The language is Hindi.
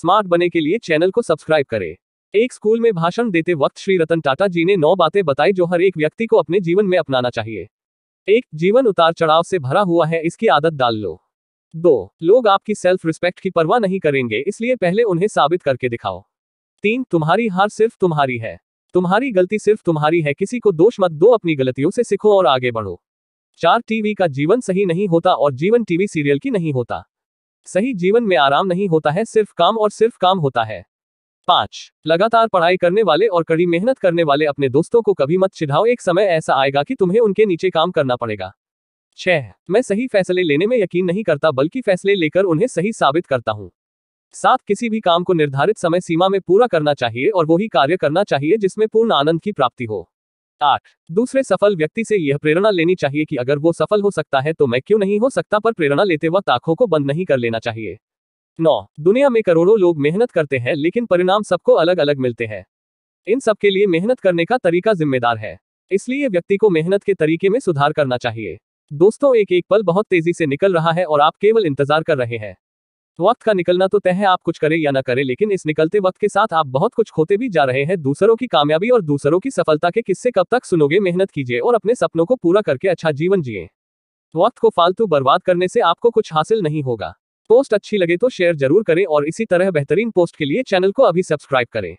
स्मार्ट बने के लिए चैनल को सब्सक्राइब करें एक स्कूल में भाषण देते वक्त श्री रतन टाटा जी ने नौ बातें बताई जो हर एक व्यक्ति को अपने जीवन में अपनाना चाहिए एक जीवन उतार चढ़ाव से भरा हुआ है इसकी आदत डाल लो दो लोग आपकी सेल्फ रिस्पेक्ट की परवाह नहीं करेंगे इसलिए पहले उन्हें साबित करके दिखाओ तीन तुम्हारी हार सिर्फ तुम्हारी है तुम्हारी गलती सिर्फ तुम्हारी है किसी को दोष मत दो अपनी गलतियों से सीखो और आगे बढ़ो चार टीवी का जीवन सही नहीं होता और जीवन टीवी सीरियल की नहीं होता सही जीवन में आराम नहीं होता है सिर्फ काम और सिर्फ काम होता है पांच लगातार पढ़ाई करने वाले और कड़ी मेहनत करने वाले अपने दोस्तों को कभी मत चिढ़ाओ एक समय ऐसा आएगा कि तुम्हें उनके नीचे काम करना पड़ेगा छह मैं सही फैसले लेने में यकीन नहीं करता बल्कि फैसले लेकर उन्हें सही साबित करता हूँ साथ किसी भी काम को निर्धारित समय सीमा में पूरा करना चाहिए और वही कार्य करना चाहिए जिसमें पूर्ण आनंद की प्राप्ति हो आठ दूसरे सफल व्यक्ति से यह प्रेरणा लेनी चाहिए कि अगर वो सफल हो सकता है तो मैं क्यों नहीं हो सकता पर प्रेरणा लेते वक्त आंखों को बंद नहीं कर लेना चाहिए नौ दुनिया में करोड़ों लोग मेहनत करते हैं लेकिन परिणाम सबको अलग अलग मिलते हैं इन सब के लिए मेहनत करने का तरीका जिम्मेदार है इसलिए व्यक्ति को मेहनत के तरीके में सुधार करना चाहिए दोस्तों एक एक पल बहुत तेजी से निकल रहा है और आप केवल इंतजार कर रहे हैं तो वक्त का निकलना तो तय है आप कुछ करें या ना करें लेकिन इस निकलते वक्त के साथ आप बहुत कुछ खोते भी जा रहे हैं दूसरों की कामयाबी और दूसरों की सफलता के किस्से कब तक सुनोगे मेहनत कीजिए और अपने सपनों को पूरा करके अच्छा जीवन जिए तो वक्त को फालतू बर्बाद करने से आपको कुछ हासिल नहीं होगा पोस्ट अच्छी लगे तो शेयर जरूर करें और इसी तरह बेहतरीन पोस्ट के लिए चैनल को अभी सब्सक्राइब करें